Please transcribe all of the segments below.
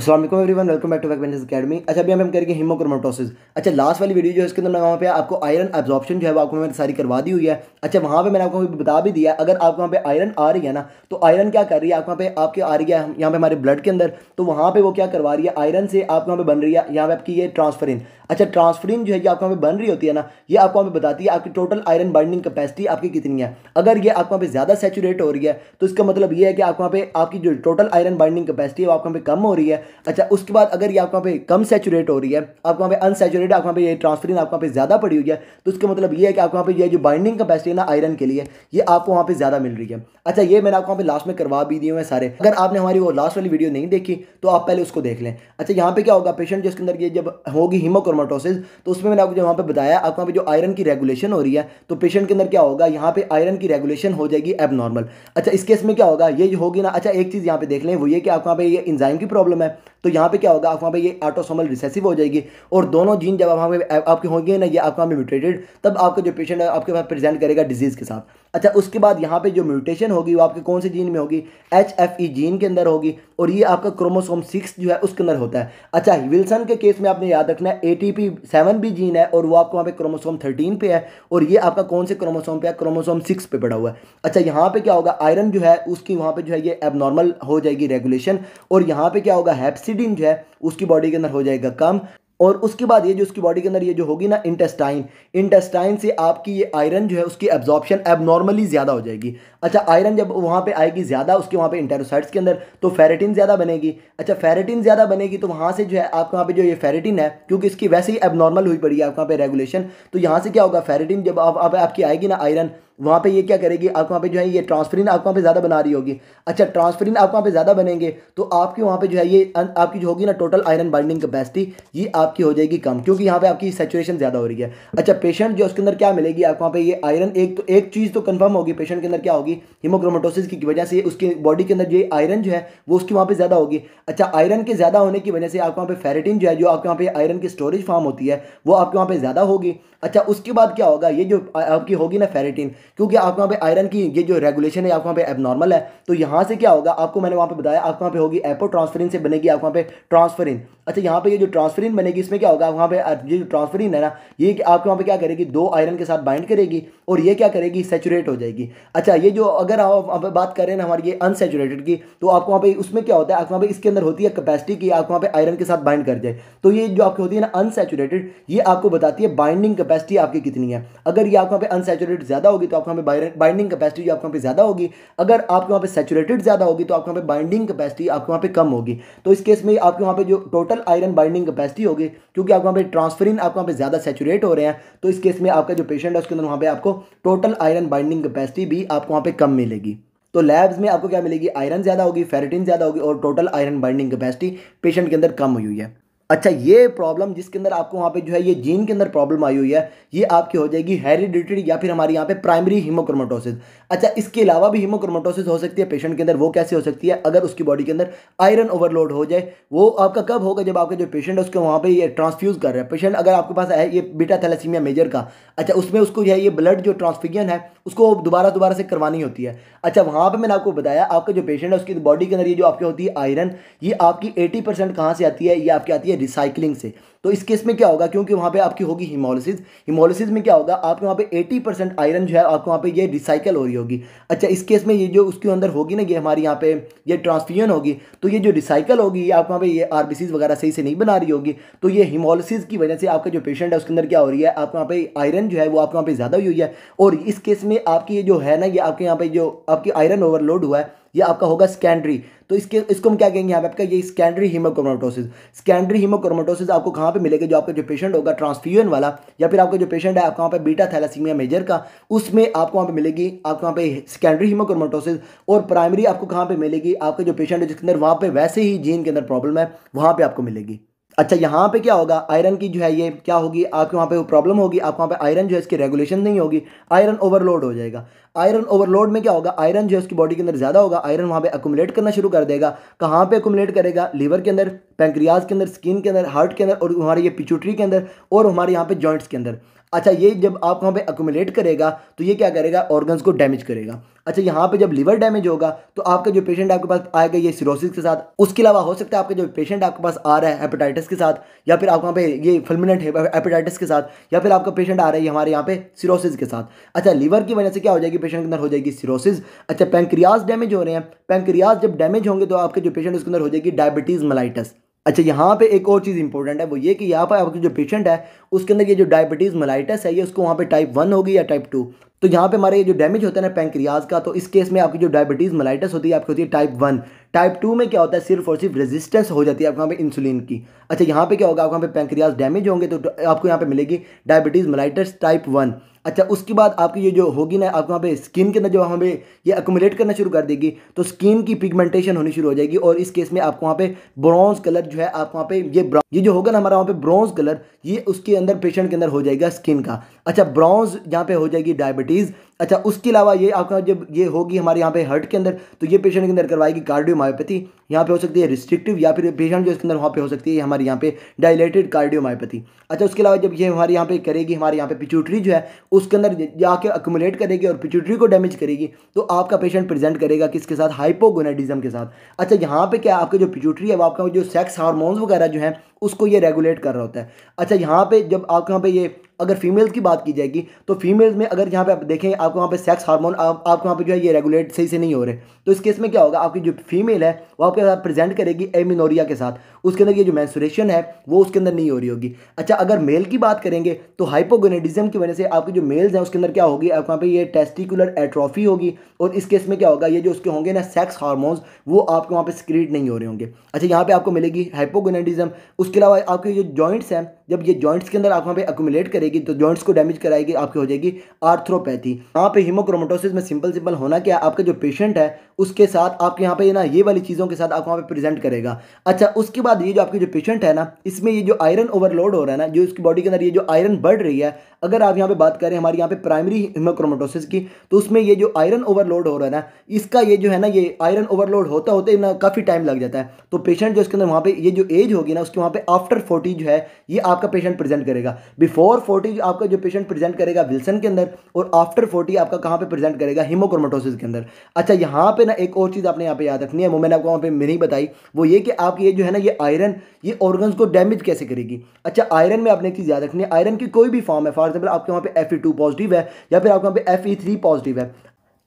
Aslam everyone welcome back to back academy अच्छा अभी हम करेंगे हीमोक्रोमाटोसिस अच्छा लास्ट वाली वीडियो जो है इसके अंदर वहाँ पे आपको आयरन एब्जॉर्प्शन जो है वो आपको मैंने सारी करवा दी हुई है अच्छा वहाँ पे मैंने आपको बता भी दिया अगर आपको वहाँ पे आयरन आ रही है ना तो आयरन क्या कर रही है आप वहाँ पे आपके आ रही है यहाँ पे हमारे ब्लड के अंदर तो वहाँ पे वो क्या करवा रही है आयरन से आपके वहाँ पे बन रही है यहाँ पे आपकी ये ट्रांसफरिन अच्छा ट्रांसफरिन जो है ये आपके वहाँ पे बन रही होती है ना ये आपको वहाँ पे बताती है आपकी टोटल आयरन बाइंडिंग कपैसिटी आपकी कितनी है अगर ये आपके वहाँ पे ज़्यादा सेचुरेट हो रही है तो इसका मतलब ये है कि आप वहाँ पे आपकी जो टोटल आयरन बाइंडिंग कपैसिटी है वो आपके वहाँ पे कम हो रही है अच्छा उसके बाद अगर ये आपके वहाँ पे कम सेचुरेट हो रही है आपके वहाँ पे अनसेचुरेट आपके वहाँ पे ये ट्रांसफरिन आपके वहाँ पे ज़्यादा पड़ी हुई है तो उसका मतलब ये है कि आपके वहाँ पे ये जो बाइंडिंग कैपेसिटी है ना आयरन के लिए ये आपको वहाँ पे ज़्यादा मिल रही है अच्छा ये मैंने आपको वहाँ पे लास्ट में करवा भी दिए हुए सारे अगर आपने हमारी वो लास्ट वाली वीडियो नहीं देखी तो आप पहले उसको देख लें अच्छा यहाँ पर क्या होगा पेशेंट जिसके अंदर ये जब होगी हीमोक्रोमाटोसिस तो उसमें मैंने आपको जो वहाँ पर बताया आपके वहाँ पर जो आयरन की रेगुलेशन हो रही है तो पेशेंट के अंदर क्या होगा यहाँ पर आयरन की रेगुलेशन हो जाएगी एबनॉर्मल अच्छा इस केस में क्या होगा ये जो होगी ना अच्छा एक चीज़ यहाँ पे देख लें वो ये कि आपके वहाँ पर ये इंजाइम की प्रॉब्लम है तो यहाँ पे क्या होगा आप वहाँ पे ये ऑटोसोमल रिसेसिव हो जाएगी और दोनों जीन जब आप आपके होंगे ना ये आपके आपका में म्यूटेटेड तब आपका जो पेशेंट है आपके पास प्रेजेंट करेगा डिजीज़ के साथ अच्छा उसके बाद यहाँ पे जो म्यूटेशन होगी वो आपके कौन से जीन में होगी एच एफ ई जीन के अंदर होगी और ये आपका क्रोमोसोम सिक्स जो है उसके अंदर होता है अच्छा विल्सन के केस में आपने याद रखना है ए टी पी सेवन भी जीन है और वो आपको वहाँ पे क्रोमोसोम थर्टीन पे है और ये आपका कौन से क्रोमोसोम पे है क्रोमोसोम सिक्स पे पड़ा हुआ है अच्छा यहाँ पे क्या होगा आयरन जो है उसकी वहाँ पे जो है ये एबनॉर्मल हो जाएगी रेगुलेशन और यहाँ पे क्या होगा हैप्सिडिन जो है उसकी बॉडी के अंदर हो जाएगा कम और उसके बाद ये जो उसकी बॉडी के अंदर ये जो होगी ना इंटेस्टाइन इंटेस्टाइन से आपकी ये आयरन जो है उसकी एब्जॉर्प्शन एबनॉर्मली ज़्यादा हो जाएगी अच्छा आयरन जब वहाँ पे आएगी ज़्यादा उसके वहाँ पे इंटेरोसाइट्स के अंदर तो फेरेटिन ज़्यादा बनेगी अच्छा फेरेटिन ज़्यादा बनेगी तो वहाँ से जो है आपके वहाँ पे जो ये फेरेटिन है क्योंकि इसकी वैसे ही एबनॉर्मल हुई पड़ी है आपके वहाँ पे रेगुलेशन तो यहाँ से क्या होगा फेरेटिन जब आप, आप आपकी आएगी ना आयरन वहाँ पे ये क्या करेगी आपके वहाँ पे जो है ये ट्रांसफरिन आपके वहाँ पे ज़्यादा बना रही होगी अच्छा ट्रांसफरिन आपके वहाँ पे ज़्यादा बनेंगे तो आपके वहाँ पे जो है ये आपकी जो होगी ना टोटल आयरन बाइंडिंग कैपेसिटी ये आपकी हो जाएगी कम क्योंकि यहाँ पे आपकी सेचुएशन ज़्यादा हो रही है अच्छा पेशेंट जो उसके अंदर क्या मिलेगी आपके वहाँ पे ये आयरन एक तो एक चीज़ तो कन्फर्म होगी पेशेंट के अंदर क्या होगी होगी हीमोक्रोमाटोसिस की वजह से उसकी बॉडी के अंदर जो आयरन जो है वो उसकी वहाँ पर ज़्यादा होगी अच्छा आयरन के ज़्यादा होने की वजह से आपके वहाँ पर फेरेटिन जो है जो आपके वहाँ पर आयरन की स्टोरेज फार्म होती है वो आपके वहाँ पर ज़्यादा होगी अच्छा उसके बाद क्या होगा ये जो आपकी होगी ना फेरेटिन क्योंकि आपके वहाँ पर आयरन की ये जो रेगुलेशन है आपके वहाँ पर एबनॉर्मल है तो यहाँ से क्या होगा आपको मैंने वहाँ पर बताया आपके वहाँ पर होगी एपो ट्रांसफरिन से बनेगी आपके वहाँ पर ट्रांसफरिन अच्छा यहाँ पर ये जो ट्रांसफरिन बनेगी इसमें क्या होगा वहाँ पर ये जो ट्रांसफरिन है ना ये आपके वहाँ पर क्या करेगी दो आयरन के साथ बाइंड करेगी और ये क्या करेगी सेचुरेट हो जाएगी अच्छा ये जो जो अगर आप बात करें ना हमारी ये अनसेचुरेटेड की तो आपको वहाँ पे उसमें क्या होता है आपको वहाँ पे इसके अंदर होती है कैपेसिटी की आपको वहाँ पे आयरन के साथ बाइंड कर जाए तो ये जो आपकी होती है ना अनसेचुरेटेड ये आपको बताती है बाइंडिंग कैपेसिटी आपकी कितनी है अगर ये आपको वहाँ पे अनसेचुरेटेड ज़्यादा होगी तो आपको वहाँ पे बाइंडिंग कैपेसिटी जो आपको वहाँ पे ज़्यादा होगी अगर आपके वहाँ पे सेचुरेटेड ज़्यादा होगी तो आपके वहाँ पे बाइंडिंग कैपेसिटी आपके वहाँ पे कम होगी तो इस केस में आपके वहाँ पे जो टोटल आयरन बाइंडिंग कैपेसिटी होगी क्योंकि आपके वहाँ पे ट्रांसफरिन आपके वहाँ पे ज़्यादा सेचुरेट हो रहे हैं तो इस केस में आपका जो पेशेंट है उसके अंदर वहाँ पे आपको टोटल आयरन बाइंडिंग कैपेसिटी भी आपको वहाँ पे पे कम मिलेगी तो लैब्स में आपको क्या मिलेगी आयरन ज़्यादा होगी फेरेटिन ज़्यादा होगी और total iron binding capacity patient के अंदर कम हुई है अच्छा ये प्रॉब्लम जिसके अंदर आपको वहाँ पे जो है ये जीन के अंदर प्रॉब्लम आई हुई है ये आपकी हो जाएगी हेरिडिटरी या फिर हमारे यहाँ पे प्राइमरी हीमोक्रोमोटोसिस अच्छा इसके अलावा भी हीमोक्रोमोटोसिस हो सकती है पेशेंट के अंदर वो कैसे हो सकती है अगर उसकी बॉडी के अंदर आयरन ओवरलोड हो जाए वो आपका कब होगा जब आपका जो पेशेंट है उसके वहाँ पर ये ट्रांसफ्यूज़ कर रहा है पेशेंट अगर आपके पास है ये बीटा थैलासीमिया मेजर का अच्छा उसमें उसको जो है ये ब्लड जो ट्रांसफिगन है उसको दोबारा दोबारा से करवानी होती है अच्छा वहाँ पे मैंने आपको बताया आपका जो पेशेंट है उसकी बॉडी के अंदर ये जो आपकी होती है आयरन ये आपकी एटी परसेंट कहाँ से आती है ये आपकी आती है रिसाइकलिंग से तो इस केस में क्या होगा क्योंकि वहाँ पे आपकी होगी हिमोलिसिस हिमोलिसिस में क्या होगा आपके वहाँ पे 80 परसेंट आयरन जो है आपके वहाँ पे ये रिसाइकल हो रही होगी अच्छा इस केस में ये जो उसके अंदर होगी ना ये हमारे यहाँ पे ये ट्रांसफ्यूजन होगी तो ये जो रिसाइकल होगी ये आपके वहाँ पे ये आर वगैरह सही से नहीं बना रही होगी तो ये हिमोलिसिस की वजह से आपका जो पेशेंट है उसके अंदर क्या हो रही है आपके वहाँ पर आयरन जो है वो आपके वहाँ पर ज़्यादा हुई है और इस केस में आपकी ये जो है ना ये आपके यहाँ पर जो आपकी आयरन ओवरलोड हुआ है ये आपका होगा स्कैंड्री तो इसके इसको हम क्या कहेंगे यहाँ पे आपका ये स्कैंड्री हीमोक्रोमाटोसिस स्कैंड्री हीमोक्रोमाटोसिस आपको कहाँ पे मिलेगा जो आपका जो पेशेंट होगा ट्रांसफ्यूजन वाला या फिर आपका जो पेशेंट है आपका वहाँ पे बीटा थैलासीमिया मेजर का उसमें आपको वहाँ पे मिलेगी आपको वहाँ पे स्कैंड्री हीमोक्रोमाटोसिस और प्राइमरी आपको कहाँ पर मिलेगी आपका जो पेशेंट है जिसके अंदर वहाँ पर वैसे ही जीन के अंदर प्रॉब्लम है वहाँ पर आपको मिलेगी अच्छा यहाँ पे क्या होगा आयरन की जो है ये क्या होगी आपके वहाँ पे प्रॉब्लम होगी आपके वहाँ पे आयरन जो है इसकी रेगुलेशन नहीं होगी आयरन ओवरलोड हो जाएगा आयरन ओवरलोड में क्या होगा आयरन जो है उसकी बॉडी के अंदर ज़्यादा होगा आयरन वहाँ पे अकुमुलेट करना शुरू कर देगा कहाँ पे एकोमलेट करेगा लीवर के अंदर पैंक्रियाज के अंदर स्किन के अंदर हार्ट के अंदर और हमारे ये पिचुटरी के अंदर और हमारे यहाँ पे जॉइंट्स के अंदर अच्छा ये जब आप वहाँ पे अकोमोलेट करेगा तो ये क्या करेगा ऑर्गन्स को डैमेज करेगा अच्छा यहाँ पे जब लिवर डैमेज होगा तो आपका जो पेशेंट आपके पास आएगा ये सिरोसिस के साथ उसके अलावा हो सकता है आपका जो पेशेंट आपके पास आ रहा है हेपेटाइटिस के साथ या फिर आप वहाँ पे ये फिल्मिनेंट हेपेटाइटिस के साथ या फिर आपका पेशेंट आ रहा है हमारे यहाँ पे सिरोसिस के साथ अच्छा लीवर की वजह से क्या हो जाएगी पेशेंट के अंदर हो जाएगी सिरोसिस अच्छा पेंक्रियाज डैमेज हो रहे हैं पेंक्रियाज जब डैमेज होंगे तो आपके जो पेशेंट उसके अंदर हो जाएगी डायबिटीज़ मलाइटस अच्छा यहाँ पे एक और चीज़ इंपॉर्टेंट है वो ये कि यहाँ पर आपके जो पेशेंट है उसके अंदर ये जो डायबिटीज़ मलाइटस है ये उसको वहाँ पे टाइप वन होगी या टाइप टू तो यहाँ पे हमारे ये जो डैमेज होता है ना पैंक्रियाज का तो इस केस में आपकी जो डायबिटीज़ मलाइटस होती है आपकी होती है टाइप वन टाइप टू में क्या होता है सिर्फ और सिर्फ रेजिस्टेंस हो जाती है आपके यहाँ पर इंसुलिन की अच्छा यहाँ पर क्या होगा आपके यहाँ पे पेंक्रियाज डैमेज होंगे तो, तो आपको यहाँ पर मिलेगी डायबिटीज़ मलाइटस टाइप वन अच्छा उसके बाद आपकी ये जो होगी ना आपके वहाँ पे स्किन के अंदर जो वहाँ पे ये अकोमोडेट करना शुरू कर देगी तो स्किन की पिगमेंटेशन होनी शुरू हो जाएगी और इस केस में आपको वहाँ पे ब्रॉन्ज कलर जो है आप वहाँ पे ये ये जो होगा ना हमारा वहाँ पे ब्रॉन्ज कलर ये उसके अंदर पेशेंट के अंदर हो जाएगा स्किन का अच्छा ब्रॉन्ज यहाँ पे हो जाएगी डायबिटीज़ अच्छा उसके अलावा ये आपका जब ये होगी हमारे यहाँ पे हर्ट के अंदर तो ये पेशेंट के अंदर करवाएगी कार्डियोमायोपैथी यहाँ पे हो सकती है रिस्ट्रिक्टिव या फिर पेशेंट जो इसके अंदर वहाँ पे हो सकती है हमारे यहाँ पे डायलेटेड कार्डियोमायोपैथी अच्छा उसके अलावा जब ये हमारे यहाँ पे करेगी हमारे यहाँ पे पिचूटरी जो है उसके अंदर जाके अकोमोलेट करेगी और पिचूटरी को डैमेज करेगी तो आपका पेशेंट प्रेजेंट करेगा किसके साथ हाइपोगोनाडिज्म के साथ अच्छा यहाँ पे क्या आपका जो पिचूटरी है वो आपका जो सेक्स हारमोन्स वगैरह जो है उसको ये रेगुलेट कर रहा होता है अच्छा यहाँ पे जब आप यहाँ पे ये अगर फीमेल्स की बात की जाएगी तो फीमेल्स में अगर यहाँ पे आप देखें आपको वहाँ पे सेक्स हार्मोन आप, आपको वहाँ पे जो है ये रेगुलेट सही से नहीं हो रहे तो इस केस में क्या होगा आपकी जो फीमेल है वो आपके साथ प्रेजेंट करेगी एमिनोरिया के साथ उसके अंदर ये जो मैंसुरेशन है वो उसके अंदर नहीं हो रही होगी अच्छा अगर मेल की बात करेंगे तो हाइपोगोनेडिज्म की वजह से आपकी जो मेल्स हैं उसके अंदर क्या होगी आपके वहाँ पर ये टेस्टिकुलर एट्रॉफी होगी और इस केस में क्या होगा ये जो उसके होंगे ना सेक्स हारमोन वो आपके वहाँ पर स्क्रीट नहीं हो रहे होंगे अच्छा यहाँ पर आपको मिलेगी हाइपोगोनेडिज्म उसके अलावा आपके जो जॉइंट्स हैं जब ये जॉइंट्स के अंदर आंखों पे अकुमुलेट करेगी तो जॉइंट्स को डैमेज कराएगी आपकी हो जाएगी आर्थ्रोपैथी यहाँ पे हिमोक्रोमोटोसिस में सिंपल सिंपल होना क्या आपका जो पेशेंट है उसके साथ आपके यहाँ पे ना ये वाली चीज़ों के साथ आपको वहाँ पे प्रेजेंट करेगा अच्छा उसके बाद ये जो आपके जो पेशेंट है ना इसमें ये जो आयरन ओवरलोड हो रहा है ना जो इसकी बॉडी के अंदर ये जो आयरन बढ़ रही है अगर आप यहाँ पे बात करें हमारे यहाँ पे प्राइमरी हिमोक्रोमोटोसिस की तो उसमें ये जो आयरन ओवरलोड हो रहा है ना इसका ये जो है ना ये आयरन ओवरलोड होता होते ना काफ़ी टाइम लग जाता है तो पेशेंट जो इसके अंदर वहाँ पे ये जो एज होगी ना उसके वहाँ पर आफ्टर फोर्टी जो है ये आप आपका पेशेंट प्रेजेंट करेगा बिफोर फोर्टी आपका जो पेशेंट प्रेजेंट करेगा विल्सन के अंदर और आफ्टर फोर्टी आपका कहाँ पर प्रेजेंट करेगा हिमोक्रोमोटोसिस के अंदर अच्छा यहाँ पर ना एक और चीज़ आपने यहाँ पे याद रखनी है वो मैंने आपको वहाँ पे नहीं बताई वो ये कि आपकी ये जो है ना ये आयरन ये ऑर्गन को डैमेज कैसे करेगी अच्छा आयरन में आपने एक चीज़ याद रखनी है आयरन की कोई भी फॉर्म है फॉर एग्जाम्पल आपके वहाँ पे एफ पॉजिटिव है या फिर आपके वहाँ पे एफ पॉजिटिव है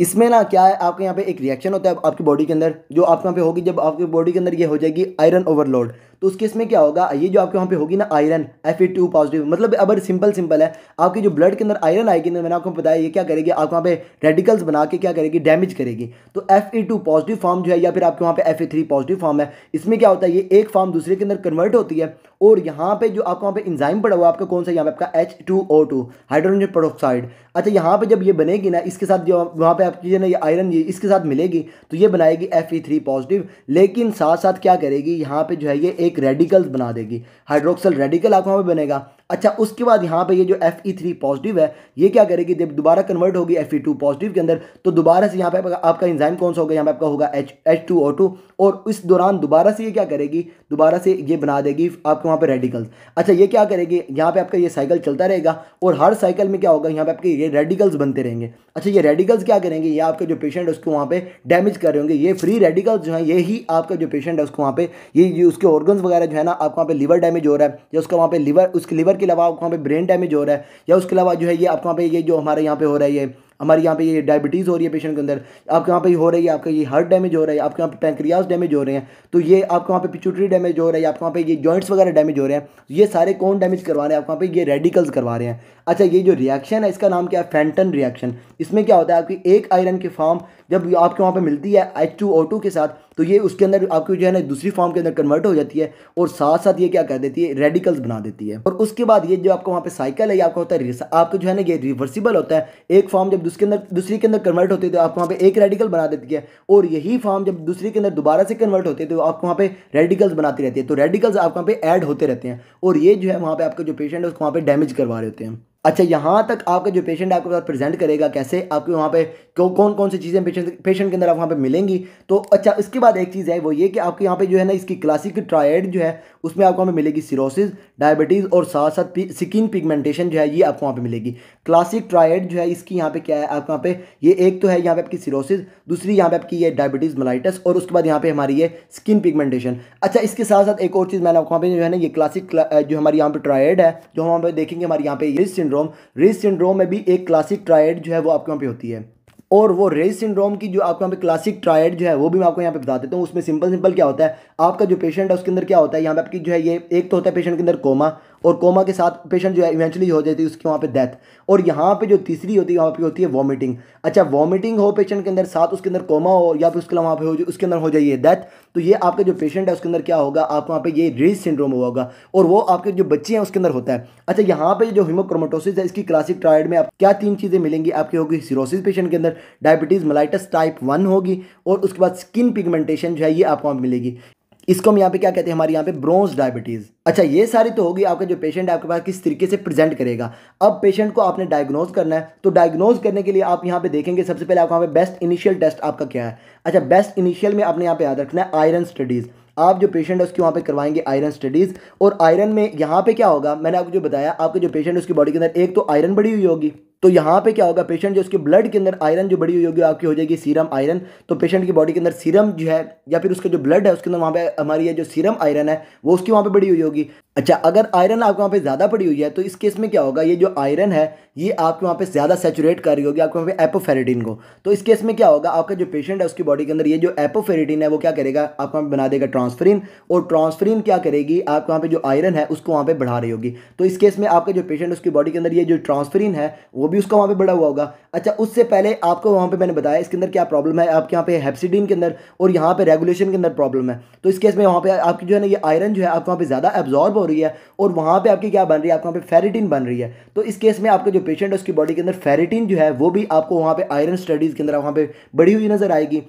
इसमें ना क्या है आपके यहाँ पे एक रिएक्शन होता है आपकी बॉडी के अंदर जो आपके यहाँ पे होगी जब आपकी बॉडी के अंदर ये हो जाएगी आयरन ओवरलोड तो उस केस में क्या होगा ये जो आपके वहाँ पे होगी ना iron F A two positive मतलब अगर सिंपल सिंपल है आपके जो ब्लड के अंदर आयरन आएगी ना मैंने आपको बताया ये क्या करेगी आप वहाँ पे रेडिकल्स बना के क्या करेगी डैमेज करेगी तो F A two positive form जो है या फिर आपके वहाँ पे F A three positive form है इसमें क्या होता है ये एक फॉर्म दूसरे के अंदर कन्वर्ट होती है और यहाँ पे जो आपके वहाँ पे इंजाइम पड़ा हुआ आपका कौन सा यहाँ पे आपका H two O two hydrogen peroxide अच्छा यहाँ पे जब ये बनेगी ना इसके साथ जो वहाँ पे आपकी जो ना ये आयरन ये इसके साथ मिलेगी तो ये बनाएगी एफ ई थ्री पॉजिटिव लेकिन साथ साथ क्या करेगी यहाँ पे जो है ये एक एक रेडिकल्स बना देगी हाइड्रोक्सल रेडिकल आंखों में बनेगा अच्छा उसके बाद यहाँ पे ये जो एफ ई थ्री पॉजिटिव है ये क्या करेगी जब दोबारा कन्वर्ट होगी एफ ई टू पॉजिटिव के अंदर तो दोबारा से यहाँ पे आपका इंजाइम कौन सा होगा यहाँ पे आपका होगा H H two O two और इस दौरान दोबारा से ये क्या करेगी दोबारा से ये बना देगी आपके वहाँ पे रेडिकल्स अच्छा ये क्या करेगी यहाँ पे आपका ये साइकिल चलता रहेगा और हर साइकिल में क्या होगा यहाँ पे आपके ये रेडिकल्स बनते रहेंगे अच्छा ये रेडिकल्स क्या करेंगे ये आपका जो पेशेंट है उसको वहाँ पे डैमेज कर रहे होंगे ये फ्री रेडिकल्स जो है ये ही आपका जो पेशेंट है उसको वहाँ पे ये उसके ऑर्गन्स वगैरह जो है ना आपके वहाँ पे लीवर डैमेज हो रहा है या उसका वहाँ पे लीवर उसके लीवर लीवर के अलावा आपको वहाँ पे ब्रेन डैमेज हो रहा है या उसके अलावा जो है ये आपको वहाँ पे ये जो हमारे यहाँ पे हो रहा है ये हमारे यहाँ पे ये डायबिटीज़ हो रही है पेशेंट के अंदर आपके वहाँ पे हो रही है आपका ये हार्ट डैमेज हो रहा है आपके वहाँ पे पैंक्रियाज डैमेज हो रहे हैं तो ये आपके वहाँ पे पिचुटरी डैमेज हो रहा है आपके वहाँ पे ये जॉइंट्स वगैरह डैमेज हो रहे हैं तो ये सारे कौन डैमेज करवा रहे हैं आपके वहाँ पे ये रेडिकल्स करवा रहे हैं अच्छा ये जो रिएक्शन है इसका नाम क्या है फैंटन रिएक्शन इसमें क्या होता है आपकी एक आयरन की फॉर्म जब आपके वहाँ पर मिलती है एच के साथ तो ये उसके अंदर आपकी जो है ना दूसरी फॉर्म के अंदर कन्वर्ट हो जाती है और साथ साथ ये क्या कर देती है रेडिकल्स बना देती है और उसके बाद ये जो आपका वहाँ पे साइकिल है ये आपका होता है आपका जो है ना ये रिवर्सिबल होता है एक फॉर्म जब दूसरे अंदर दूसरी के अंदर कन्वर्ट होती है तो आप वहाँ पे एक रेडिकल बना देती है और यही फॉर्म जब दूसरी के अंदर दोबारा से कन्वर्ट होती है तो आपको वहाँ पे रेडिकल्स बनाती रहती है तो रेडिकल्स आप वहाँ पे ऐड होते रहते हैं और ये जो है वहाँ पे आपका जो पेशेंट है उसको वहाँ पे डैमेज करवा रहे होते हैं अच्छा यहाँ तक आपका जो पेशेंट आपके पास प्रेजेंट करेगा कैसे आपके वहाँ पे क्यों कौन कौन सी चीज़ें पेशेंट पेशेंट के अंदर आप वहाँ पे मिलेंगी तो अच्छा इसके बाद एक चीज़ है वो ये कि आपके यहाँ पे जो है ना इसकी क्लासिक ट्रायड जो है उसमें आपको वहाँ पर मिलेगी सिरोसिस डायबिटीज़ और साथ साथ स्किन पिगमेंटेशन जो है ये आपको वहाँ पर मिलेगी क्लासिक ट्रायड जो है इसकी यहाँ पर क्या है आपके यहाँ पे ये एक तो है यहाँ पर आपकी सिरोसिस दूसरी यहाँ पर आपकी ये डायबिटीज़ मलाइटस और उसके बाद यहाँ पर हमारी ये स्किन पिगमेंटेशन अच्छा इसके साथ साथ एक और चीज़ मैंने आपको वहाँ पर जो है ना ये क्लासिक जो हमारे यहाँ पर ट्रायड है जो हम वहाँ पर देखेंगे हमारे यहाँ पे ये सिंड्रोम रेस सिंड्रोम में भी एक क्लासिक ट्रायड जो है वो आपके यहाँ पे होती है और वो रेस सिंड्रोम की जो आपके यहाँ पे क्लासिक ट्रायड जो है वो भी मैं आपको यहाँ पे बता देता हूँ उसमें सिंपल सिंपल क्या होता है आपका जो पेशेंट है उसके अंदर क्या होता है यहाँ पे आपकी जो है ये एक तो होता है पेशेंट के अंदर कोमा और कोमा के साथ पेशेंट जो है इवेंचुअली हो जाती है उसकी वहाँ पे डेथ और यहाँ पे जो तीसरी होती है वहाँ पे होती है वॉमिटिंग अच्छा वॉमिटिंग हो पेशेंट के अंदर साथ उसके अंदर कोमा हो या फिर उसके अलावा वहाँ पे हो उसके अंदर हो जाइए डेथ तो ये आपका जो पेशेंट है उसके अंदर क्या होगा आप वहाँ पे ये रिज सिंड्रोम हुआ होगा और वो आपके जो बच्चे हैं उसके अंदर होता है अच्छा यहाँ पर जो हिमोक्रोमोटोसिस है इसकी क्लासिक ट्रायड में आप क्या तीन चीज़ें मिलेंगी आपकी होगी सीरोसिस पेशेंट के अंदर डायबिटीज़ मलाइटस टाइप वन होगी और उसके बाद स्किन पिगमेंटेशन जो है ये आपको वहाँ मिलेगी इसको हम यहाँ पे क्या कहते हैं हमारे यहाँ पे ब्रोंस डायबिटीज़ अच्छा ये सारी तो होगी आपका जो पेशेंट आपके पास किस तरीके से प्रेजेंट करेगा अब पेशेंट को आपने डायग्नोज करना है तो डायग्नोज करने के लिए आप यहाँ पे देखेंगे सबसे पहले आपको यहाँ पे बेस्ट इनिशियल टेस्ट आपका क्या है अच्छा बेस्ट इनिशियल में आपने यहाँ पे याद रखना है आयरन स्टडीज़ आप जो पेशेंट है उसके वहाँ पे करवाएंगे आयरन स्टडीज़ और आयरन में यहाँ पे क्या होगा मैंने आपको जो बताया आपके जो पेशेंट है उसकी बॉडी के अंदर एक तो आयरन बढ़ी हुई होगी तो यहाँ पे क्या होगा पेशेंट जो उसके ब्लड के अंदर आयरन जो बढ़ी हुई होगी आपकी हो जाएगी सीरम आयरन तो पेशेंट की बॉडी के अंदर सीरम जो है या फिर उसका जो ब्लड है उसके अंदर वहाँ पे हमारी जो सीरम आयरन है वो उसकी वहाँ पे बढ़ी हुई होगी अच्छा अगर आयरन आपके वहाँ पे ज़्यादा पड़ी हुई है तो इस केस में क्या होगा ये जो आयरन है ये आपके वहाँ पे ज़्यादा सेचुरेट कर रही होगी आपके वहाँ पे एपोफेरेटिन को तो इस केस में क्या होगा आपका जो पेशेंट है उसकी बॉडी के अंदर ये जो एपोफेरेटिन है वो क्या करेगा आपके वहाँ पर बना देगा ट्रांसफरिन और ट्रांसफरिन क्या करेगी आपके वहाँ पर जो आयरन है उसको वहाँ पर बढ़ा रही होगी तो इस केस में आपका जो पेशेंट उसकी बॉडी के अंदर ये जो ट्रांसफरिन है वो भी उसका वहाँ पर बढ़ा हुआ होगा अच्छा उससे पहले आपको वहाँ पर मैंने बताया इसके अंदर क्या प्रॉब्लम है आपके यहाँ पे हैप्सिडीन के अंदर और यहाँ पर रेगुलेशन के अंदर प्रॉब्लम है तो इस केस में वहाँ पर आपकी जो है ना ये आयरन जो है आपके वहाँ पर ज़्यादा एब्जॉर्ब हो रही है और वहाँ पे आपकी क्या बन रही है आपके वहाँ पे फेरिटिन बन रही है तो इस केस में आपका जो पेशेंट है उसकी बॉडी के अंदर फेरिटिन जो है वो भी आपको वहाँ पे आयरन स्टडीज़ के अंदर वहाँ पे बढ़ी हुई नज़र आएगी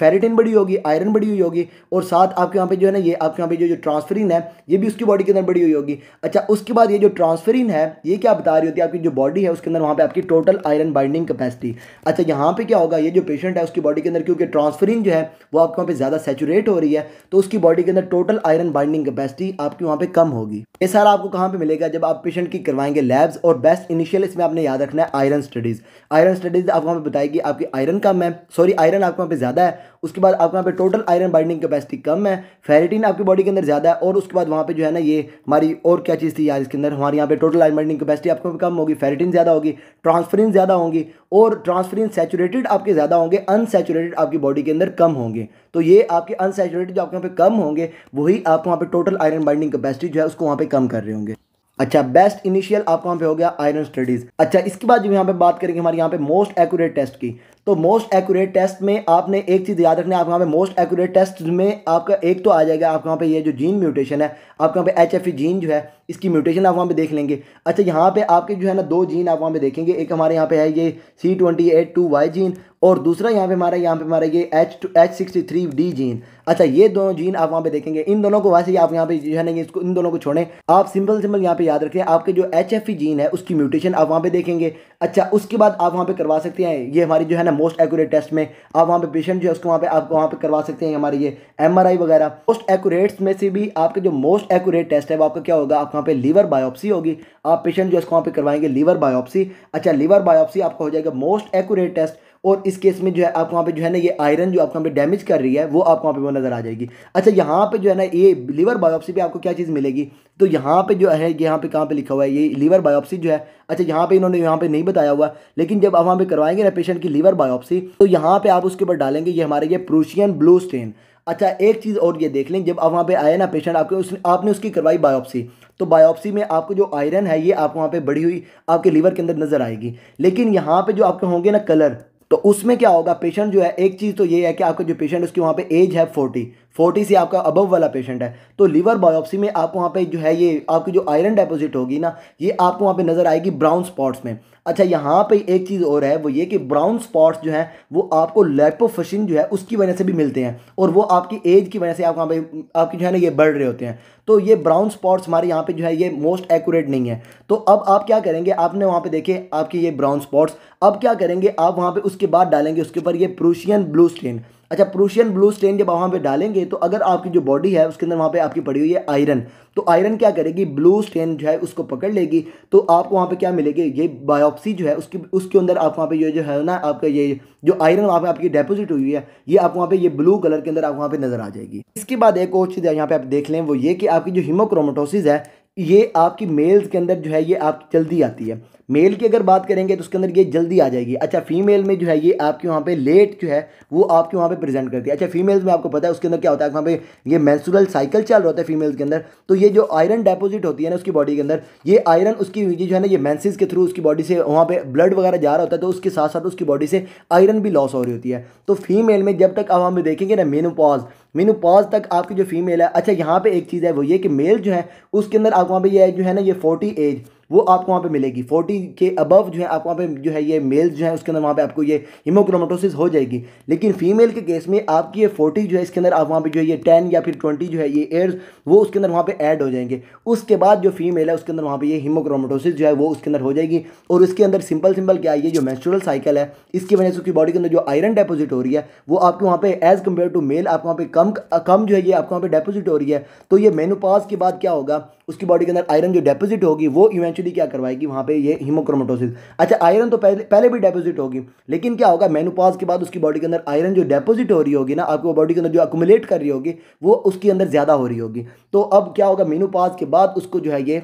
फेरेटिन बड़ी होगी आयरन बड़ी हुई होगी और साथ आपके यहाँ पे जो है ना ये आपके यहाँ पे जो जो ट्रांसफरिन है ये भी उसकी बॉडी के अंदर बड़ी हुई होगी अच्छा उसके बाद ये जो ट्रांसफरिन है ये क्या बता रही होती है आपकी जो बॉडी है उसके अंदर वहाँ पे आपकी टोटल आयरन बाइंडिंग कैपेसिटी अच्छा यहाँ पर क्या होगा ये जो पेशेंट है उसकी बॉडी के अंदर क्योंकि ट्रांसफरिन जो है वो आपके वहाँ पे ज़्यादा सेचुरेट हो रही है तो उसकी बॉडी के अंदर टोटल आयरन बाइंडिंग कैपेसिटी आपकी वहाँ पे कम होगी ये सारा आपको कहाँ पे मिलेगा जब आप पेशेंट की करवाएंगे लैब्स और बेस्ट इनिशियल इसमें आपने याद रखना है आयरन स्टडीज़ आयरन स्टडीज़ आपको वहाँ पे बताएगी आपकी आयरन कम है सॉरी आयरन आपके वहाँ पे ज़्यादा है है उसके बाद आपके यहाँ पे टोटल आयरन बाइंडिंग कैपेसिटी कम है फेरिटिन आपकी बॉडी के अंदर ज़्यादा है और उसके बाद वहाँ पे जो है ना ये हमारी और क्या चीज़ थी यार इसके अंदर हमारे यहाँ पे टोटल आयरन बाइंडिंग कैपेसिटी आपको कम होगी फेरिटिन ज़्यादा होगी ट्रांसफरिन ज़्यादा होंगी और ट्रांसफरिन सेचुरेटेड आपके ज़्यादा होंगे अनसेचुरेटेड आपकी बॉडी के अंदर कम होंगे तो ये आपके अनसेचुरेटेड जो आपके यहाँ पे कम होंगे वही आप वहाँ पे टोटल आयरन बाइंडिंग कैपेसिटी जो है उसको वहाँ पे कम कर रहे होंगे अच्छा बेस्ट इनिशियल आपको वहाँ पे हो गया आयरन स्टडीज अच्छा इसके बाद जो यहाँ पे बात करेंगे हमारे यहाँ पे मोस्ट एक्यूरेट टेस्ट की तो मोस्ट एक्यूरेट टेस्ट में आपने एक चीज़ याद रखना है आपके यहाँ पे मोस्ट एक्यूरेट टेस्ट में आपका एक तो आ जाएगा आपके यहाँ पे ये जो जीन म्यूटेशन है आपके यहाँ पे एच एफ जीन जो है इसकी म्यूटेशन आप वहाँ पे देख लेंगे अच्छा यहाँ पे आपके जो है ना दो जीन आप वहाँ पे देखेंगे एक हमारे यहाँ पे है ये C twenty eight two Y gene और दूसरा यहाँ पे हमारा यहाँ पे हमारा ये H two H sixty three D gene अच्छा ये दोनों जीन आप वहाँ पे देखेंगे इन दोनों को वैसे ही आप यहाँ पे जो है ना इसको इन दोनों को छोड़ें आप सिंपल सिंपल यहाँ पे याद रखें आपके जो एच एफ ई जीन है उसकी म्यूटेशन आप वहाँ पे देखेंगे अच्छा उसके बाद आप वहाँ पे करवा सकते हैं ये हमारी जो है ना मोस्ट एक्यूरेट टेस्ट में आप वहाँ पे पेशेंट जो है उसको वहाँ पे आप वहाँ पे करवा सकते हैं हमारे ये एम वगैरह मोस्ट एक्यूरेट्स में से भी आपके जो मोस्ट एक्यूरेट टेस्ट है वो आपका क्या होगा आप वहाँ पे लीवर बायोप्सी होगी आप पेशेंट जो है उसको वहाँ पे करवाएंगे लीवर बायोप्सी अच्छा लीवर बायोप्सी आपका हो जाएगा मोस्ट एक्यूरेट टेस्ट और इस केस में जो है आपको वहाँ पे जो है ना ये आयरन जो आपको वहाँ पे डैमेज कर रही है वो आपको वहाँ पे वो नज़र आ जाएगी अच्छा यहाँ पे जो है ना ये लीवर बायोप्सी पे आपको क्या चीज़ मिलेगी तो यहाँ पे जो है यहाँ पे कहाँ पे लिखा हुआ है ये लीवर बायोप्सी जो है अच्छा यहाँ पे इन्होंने यहाँ पे नहीं बताया हुआ लेकिन जब आप वहाँ पे करवाएंगे ना पेशेंट की लीवर बायोप्सी तो यहाँ पे आप उसके ऊपर डालेंगे ये हमारे ये प्रूशियन ब्लू स्टेन अच्छा एक चीज़ और ये देख लें जब आप वहाँ पे आए ना पेशेंट आपके उसने आपने उसकी करवाई बायोप्सी तो बायोप्सी में आपको जो आयरन है ये आपको वहाँ पे बढ़ी हुई आपके लीवर के अंदर नज़र आएगी लेकिन यहाँ पे जो आपके होंगे ना कलर तो उसमें क्या होगा पेशेंट जो है एक चीज़ तो ये है कि आपका जो पेशेंट उसकी वहाँ पे एज है फोर्टी फोर्टी से आपका अबव वाला पेशेंट है तो लीवर बायोप्सी में आपको वहाँ पे जो है ये आपकी जो आयरन डेपोजिट होगी ना ये आपको वहाँ पे नज़र आएगी ब्राउन स्पॉट्स में अच्छा यहाँ पे एक चीज़ और है वो ये कि ब्राउन स्पॉट्स जो हैं वो आपको लेपोफिशिन जो है उसकी वजह से भी मिलते हैं और वो आपकी एज की वजह से आप वहाँ पर आपकी जो है ना ये बढ़ रहे होते हैं तो ये ब्राउन स्पॉट्स हमारे यहाँ पे जो है ये मोस्ट एक्यूरेट नहीं है तो अब आप क्या करेंगे आपने वहाँ पे देखे आपके ये ब्राउन स्पॉट्स अब क्या करेंगे आप वहाँ पर उसके बाद डालेंगे उसके ऊपर ये प्रूशियन ब्लू स्टेन अच्छा प्रूशियन ब्लू स्टेन जब वहाँ पे डालेंगे तो अगर आपकी जो बॉडी है उसके अंदर वहाँ पे आपकी पड़ी हुई है आयरन तो आयरन क्या करेगी ब्लू स्टेन जो है उसको पकड़ लेगी तो आपको वहाँ पे क्या मिलेगी ये बायोप्सी जो है उसकी उसके अंदर आप वहाँ पे ये जो है ना आपका ये जो आयरन वहाँ पे आपकी डेपोजिट हुई है ये आप वहाँ पे ये ब्लू कलर के अंदर आप वहाँ पे नजर आ जाएगी इसके बाद एक और चीज़ यहाँ पे आप देख लें वो ये कि आपकी जो हिमोक्रोमोटोसिस है ये आपकी मेल्स के अंदर जो है ये आप जल्दी आती है मेल की अगर बात करेंगे तो उसके अंदर ये जल्दी आ जाएगी अच्छा फीमेल में जो है ये आपके वहाँ पे लेट जो है वो आपके वहाँ पे प्रेजेंट करती है अच्छा फीमेल्स में आपको पता है उसके अंदर क्या होता है वहाँ पे ये मैंसुरल साइकिल चल रहा होता है फीमेल्स के अंदर तो ये जो आयरन डेपोजिट होती है ना उसकी बॉडी के अंदर ये आयरन उसकी ये जो है ना ये मैंसिस के थ्रू उसकी बॉडी से वहाँ पर ब्लड वगैरह जा रहा होता है तो उसके साथ साथ उसकी बॉडी से आयरन भी लॉस हो रही होती है तो फीमेल में जब तक अब हम देखेंगे ना मेनोपॉज मेनोपॉज तक आपकी जो फीमेल है अच्छा यहाँ पर एक चीज़ है वो ये कि मेल जो है उसके अंदर आप वहाँ पे ये जो है ना ये फोर्टी एज वो आपको वहाँ पे मिलेगी 40 के अबव जो है आपको वहाँ पे जो है ये मेल जो है उसके अंदर वहाँ पे आपको ये हिमोक्रोमोटोसिस हो जाएगी लेकिन फीमेल के केस में आपकी ये फोर्टी जो है इसके अंदर आप वहाँ पे जो है ये टेन या फिर ट्वेंटी जो है ये एयर्स वो उसके अंदर वहाँ पे ऐड हो जाएंगे उसके बाद जो फीमेल है उसके अंदर वहाँ पर ये हिमोक्रोमोटोसिस जो है वो उसके अंदर हो जाएगी और उसके अंदर सिंपल सिंपल क्या ये जो नेचुरल साइकिल है इसकी वजह से उसकी बॉडी के अंदर जो आयरन डेपोजिट हो रही है वो आपके वहाँ पर एज़ कम्पेयर टू मेल आप वहाँ पर कम कम जो है ये आपके वहाँ पर डेपोजिट हो रही है तो ये मेनोपाज के बाद क्या होगा उसकी बॉडी के अंदर आयरन जो डेपोजिट होगी वो इवेंचुअली क्या करवाएगी वहाँ पे ये हीमोक्रोमोटोसिस अच्छा आयरन तो पहले पहले भी डेपोजिट होगी लेकिन क्या होगा मेनोपॉज के बाद उसकी बॉडी के अंदर आयरन जो डेपोजिट हो रही होगी ना आपको बॉडी के अंदर जो अकोमुलेट कर रही होगी वो उसके अंदर ज़्यादा हो रही होगी तो अब क्या होगा मेनोपॉज के बाद उसको जो है ये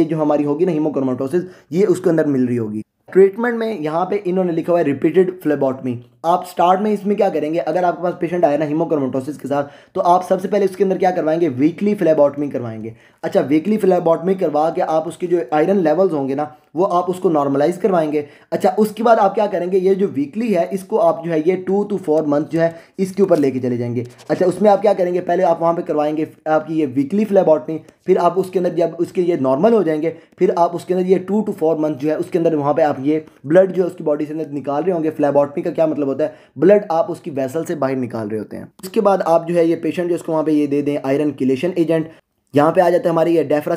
ये जो हमारी होगी ना हीमोक्रोमोटोसिस ये उसके अंदर मिल रही होगी ट्रीटमेंट में यहाँ पे इन्होंने लिखा हुआ है रिपीटेड फ्लेबॉटमी आप स्टार्ट में इसमें क्या करेंगे अगर आपके पास पेशेंट आया ना हिमोक्रोमोटोसिस के साथ तो आप सबसे पहले उसके अंदर क्या करवाएंगे वीकली फ्लेबॉटमी करवाएंगे अच्छा वीकली फ्लेबॉटमी करवा के आप उसके जो आयरन लेवल्स होंगे ना वो आप उसको नॉर्मलाइज करवाएंगे अच्छा उसके बाद आप क्या करेंगे ये जो वीकली है इसको आप जो है ये टू टू फोर मंथ जो है इसके ऊपर लेके चले जाएंगे अच्छा उसमें आप क्या करेंगे पहले आप वहाँ पर करवाएंगे आपकी ये वीकली फ्लैबॉटनी फिर आप उसके अंदर जब उसके ये नॉर्मल हो जाएंगे फिर आप उसके अंदर ये टू टू फोर मंथ जो है उसके अंदर वहाँ पर आप ये ब्लड जो है उसकी बॉडी से अंदर निकाल रहे होंगे फ्लैबॉटनी का क्या मतलब होता है ब्लड आप उसकी वैसल से बाहर निकाल रहे होते हैं उसके बाद आप जो है ये पेशेंट जो उसको वहाँ पर ये दे दें आयरन किलेशन एजेंट यहाँ पे आ जाते हैं हमारी ये डेफरा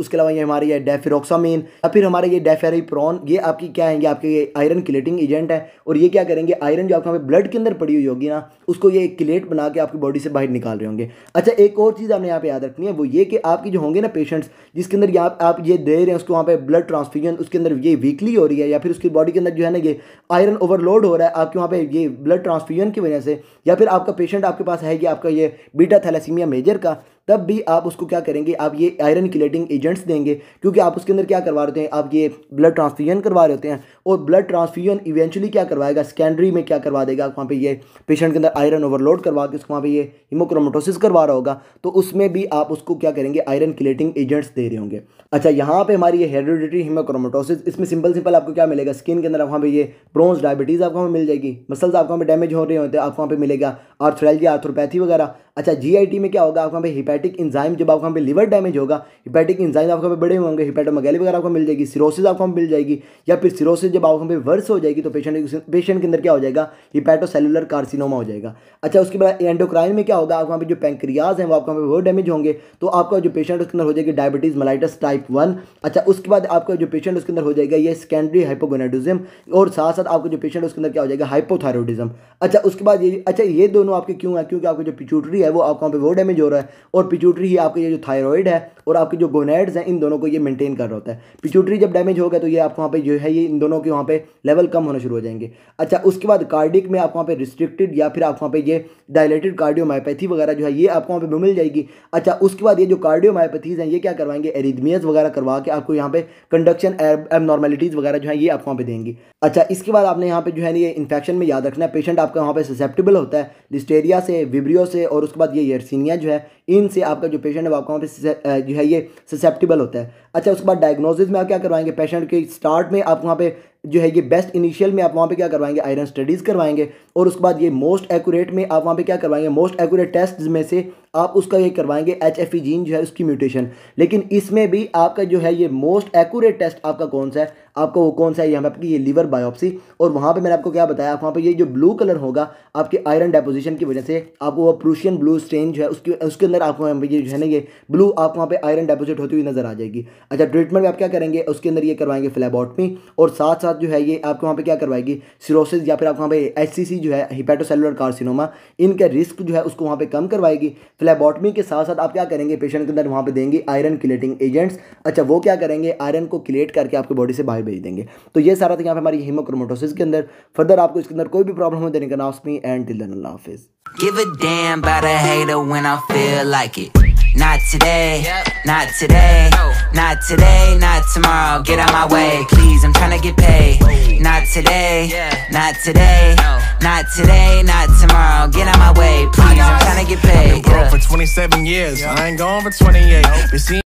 उसके अलावा ये हमारी है डेफिरोक्सामीन या फिर हमारे ये डेफेरिप्रॉन ये आपकी क्या है ये आपके ये आयरन क्लेटिंग एजेंट है और ये क्या करेंगे आयरन जो आपके ब्लड के अंदर पड़ी हुई होगी ना उसको ये किलेट बना के आपकी बॉडी से बाहर निकाल रहे होंगे अच्छा एक और चीज़ आपने यहाँ पे याद रखनी है वो ये कि आपकी जो होंगे ना पेशेंट्स जिसके अंदर यहाँ आप ये दे रहे हैं उसको वहाँ पर ब्लड ट्रांसफ्यूजन उसके अंदर ये वीकली हो रही है या फिर उसकी बॉडी के अंदर जो है ना ये आयरन ओवरलोड हो रहा है आपके वहाँ पे ये ब्लड ट्रांसफ्यूजन की वजह से या फिर आपका पेशेंट आपके पास है कि आपका ये बीटा थैलासीमिया मेजर का तब भी आप उसको क्या करेंगे आप ये आयरन किलेटिंग एजेंट्स देंगे क्योंकि आप उसके अंदर क्या करवा रहे हैं आप ये ब्लड ट्रांसफ्यूजन करवा रहे होते हैं और ब्लड ट्रांसफ्यूजन इवेंचुअली क्या करवाएगा सेकेंडरी में क्या करवा देगा वहाँ पे ये पेशेंट के अंदर आयरन ओवरलोड करवा के उसको वहाँ पे ये हिमोक्रोमोटोसिस करवा रहा होगा तो उसमें भी आप उसको क्या करेंगे आयरन किलेटिंग एजेंट्स दे रहे होंगे अच्छा यहाँ पर हमारी ये हेरिडिटरी हिमोक्रोमोटोसिस इसमें सिंपल सिंपल आपको क्या मिलेगा स्किन के अंदर वहाँ पर ये ब्रोन्स डायबिटीज़ आपको वहाँ मिल जाएगी मसल्स आपको वहाँ पर डैमेज हो रहे होते हैं आपको वहाँ पर मिलेगा आर्थ्रेलजी आर्थोपैथी वगैरह अच्छा जी में क्या होगा आपको वहाँ पर हिपैटिक इंजाइम जब आपका पे लिवर डैमेज होगा हिपैटिक इंजाइम आपका पे बड़े होंगे हिपैटोमगैली वगैरह आपको मिल जाएगी सिरोसिस आपको मिल जाएगी या फिर सिरोसिस जब आपका पे वर्स हो जाएगी तो पेशेंट पेशेंट के अंदर क्या हो जाएगा हिपैटोसेलुलर कार्सिनोमा हो जाएगा अच्छा उसके बाद एंडोक्राइन में क्या होगा आपके वहाँ पे जो पैंक्रियाज हैं वो आपके पे वो डैमेज होंगे तो आपका जो पेशेंट उसके अंदर हो जाएगी डायबिटीज़ मलाइटस टाइप वन अच्छा उसके बाद आपका जो पेशेंट उसके अंदर हो जाएगा ये सेकेंडरी हाइपोगोनाडिज्म और साथ साथ आपका जो पेशेंट उसके अंदर क्या हो जाएगा हाइपोथायरोडिज्म अच्छा उसके बाद ये अच्छा ये दोनों आपके क्यों है क्योंकि आपकी जो पिचूटरी है वो आपका वहाँ पे वो डैमेज हो रहा है और और पिचूटरी ही आपके ये जो थायरॉयड है और आपके जो गोनेड्स हैं इन दोनों को ये मेंटेन कर रहा होता है पिचूटरी जब डैमेज हो गया तो ये आपको वहाँ पे जो है ये इन दोनों के वहाँ पे लेवल कम होना शुरू हो जाएंगे अच्छा उसके बाद कार्डिक में आप वहाँ पे रिस्ट्रिक्टेड या फिर आप वहाँ पे ये डायलेटेड कार्डियोमायोपैथी वगैरह जो है ये आपको वहाँ पर मिल जाएगी अच्छा उसके बाद ये जो कार्डियोमायोपैथीज़ हैं ये क्या करवाएंगे एरिदमियस वगैरह करवा के आपको यहाँ पे कंडक्शन एबनॉर्मेलिटीज़ वगैरह जो है ये आपको वहाँ पर देंगी अच्छा इसके बाद आपने यहाँ पर जो है ना ये इन्फेक्शन में याद रखना है पेशेंट आपका वहाँ पर ससेप्टेबल होता है डिस्टेरिया से विब्रियो से और उसके बाद ये यर्सीनिया जो है इन इससे आपका जो पेशेंट है वो आपका वहाँ पर जो है ये ससेप्टिबल होता है अच्छा उसके बाद डायग्नोसिस में आप क्या करवाएंगे पेशेंट के स्टार्ट में आप वहाँ पे जो है ये बेस्ट इनिशियल में आप वहाँ पे क्या करवाएंगे आयरन स्टडीज़ करवाएंगे और उसके बाद ये मोस्ट एक्यूरेट में आप वहाँ पे क्या करवाएंगे मोस्ट एक्यूरेट टेस्ट में से आप उसका ये करवाएंगे एच एफ ई जीन जो है उसकी म्यूटेशन लेकिन इसमें भी आपका जो है ये मोस्ट एक्यूरेट टेस्ट आपका कौन सा है आपका वो कौन सा है यहाँ पे आपकी ये लीवर बायोप्सी और वहाँ पे मैंने आपको क्या बताया आप वहाँ पे ये जो ब्लू कलर होगा आपके आयरन डेपोजिशन की वजह से आपको वो प्रूशियन ब्लू स्टेन जो है उसकी उसके अंदर आपको ये जो है ना ये ब्लू आप वहाँ पे आयरन डेपोजिट होती हुई नजर आ जाएगी अच्छा ट्रीटमेंट में आप क्या करेंगे उसके अंदर ये करवाएंगे फ्लैबॉटमी और साथ साथ जो है ये आपके वहाँ पर क्या करवाएगी सिरोसिस या फिर आप वहाँ पे एच जो है हिपेटोसेलुलर कार्सिनोमा इनका रिस्क जो है उसको वहाँ पर कम करवाएगी फ्लैबॉटमी के साथ साथ आप क्या करेंगे पेशेंट के अंदर वहाँ पर देंगे आयरन क्लेटिंग एजेंट्स अच्छा वो क्या करेंगे आयरन को क्लेट करके आपके बॉडी से बाहर भेज देंगे तो ये सारा था यहाँ पर हमारी हिमोक्रोमोटोसिस के अंदर फर्दर आपको इसके अंदर कोई भी प्रॉब्लम हो देने का नाम उसमें and till Give a damn about a hater when I feel like it. Not today, not uh-huh. today, not today, not tomorrow. Get out my way, please. I'm trying to get paid. Not today, not today, not today, not tomorrow. Get out my way, please. I'm trying to get paid. I've been broke for 27 years. I ain't gone for 28.